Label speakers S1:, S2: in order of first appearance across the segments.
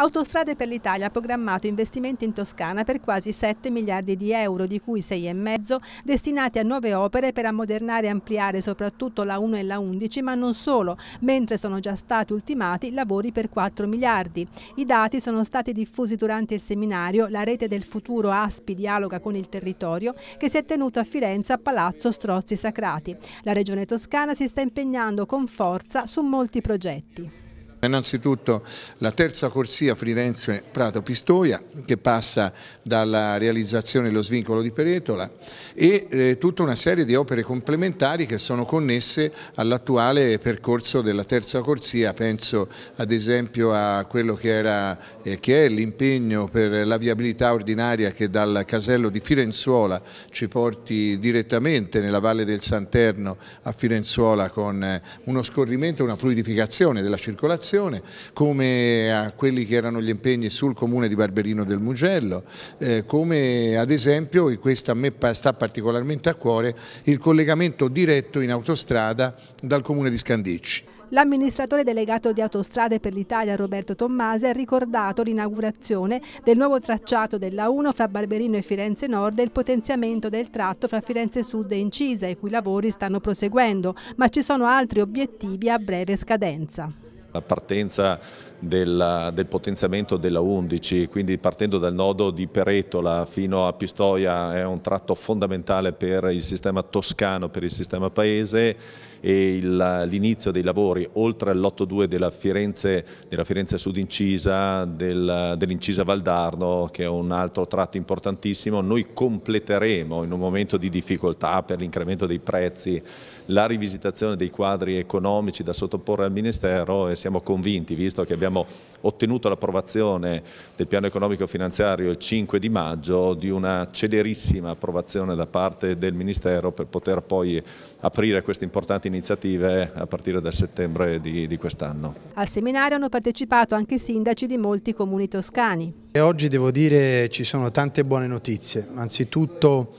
S1: Autostrade per l'Italia ha programmato investimenti in Toscana per quasi 7 miliardi di euro, di cui 6,5 destinati a nuove opere per ammodernare e ampliare soprattutto la 1 e la 11, ma non solo, mentre sono già stati ultimati lavori per 4 miliardi. I dati sono stati diffusi durante il seminario La rete del futuro ASPI dialoga con il territorio che si è tenuto a Firenze a Palazzo Strozzi Sacrati. La Regione Toscana si sta impegnando con forza su molti progetti.
S2: Innanzitutto la terza corsia Firenze-Prato-Pistoia che passa dalla realizzazione e lo svincolo di Peretola e eh, tutta una serie di opere complementari che sono connesse all'attuale percorso della terza corsia, penso ad esempio a quello che, era, eh, che è l'impegno per la viabilità ordinaria che dal casello di Firenzuola ci porti direttamente nella valle del Santerno a Firenzuola con eh, uno scorrimento e una fluidificazione della circolazione collaborazione, come a quelli che erano gli impegni sul comune di Barberino del Mugello, eh, come ad esempio, e questo a me sta particolarmente a cuore, il collegamento diretto in autostrada dal comune di Scandicci.
S1: L'amministratore delegato di Autostrade per l'Italia Roberto Tommasi ha ricordato l'inaugurazione del nuovo tracciato della 1 fra Barberino e Firenze Nord e il potenziamento del tratto fra Firenze Sud e Incisa, i cui lavori stanno proseguendo, ma ci sono altri obiettivi a breve scadenza
S3: la partenza del, del potenziamento della 11, quindi partendo dal nodo di Peretola fino a Pistoia è un tratto fondamentale per il sistema toscano, per il sistema paese e l'inizio dei lavori oltre all'8-2 della Firenze, della Firenze Sud Incisa, del, dell'Incisa Valdarno che è un altro tratto importantissimo, noi completeremo in un momento di difficoltà per l'incremento dei prezzi la rivisitazione dei quadri economici da sottoporre al Ministero e siamo convinti, visto che abbiamo ottenuto l'approvazione del piano economico finanziario il 5 di maggio, di una celerissima approvazione da parte del Ministero per poter poi aprire questa importante iniziative a partire da settembre di, di quest'anno.
S1: Al seminario hanno partecipato anche i sindaci di molti comuni toscani.
S3: E oggi devo dire ci sono tante buone notizie,
S4: anzitutto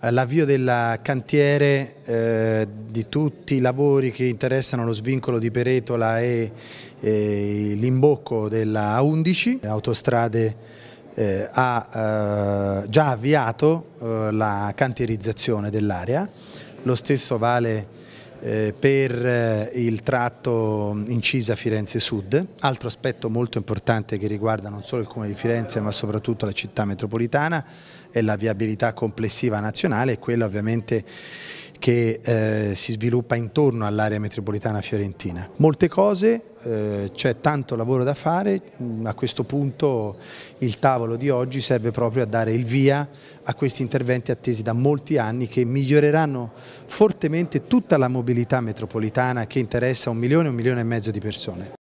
S4: eh, l'avvio del cantiere eh, di tutti i lavori che interessano lo svincolo di Peretola e, e l'imbocco della A11, autostrade eh, ha eh, già avviato eh, la cantierizzazione dell'area, lo stesso vale eh, per eh, il tratto incisa Firenze Sud. Altro aspetto molto importante che riguarda non solo il Comune di Firenze ma soprattutto la città metropolitana e la viabilità complessiva nazionale e quella ovviamente che eh, si sviluppa intorno all'area metropolitana fiorentina. Molte cose, eh, c'è tanto lavoro da fare, mm, a questo punto il tavolo di oggi serve proprio a dare il via a questi interventi attesi da molti anni che miglioreranno fortemente tutta la mobilità
S1: metropolitana che interessa un milione, un milione e mezzo di persone.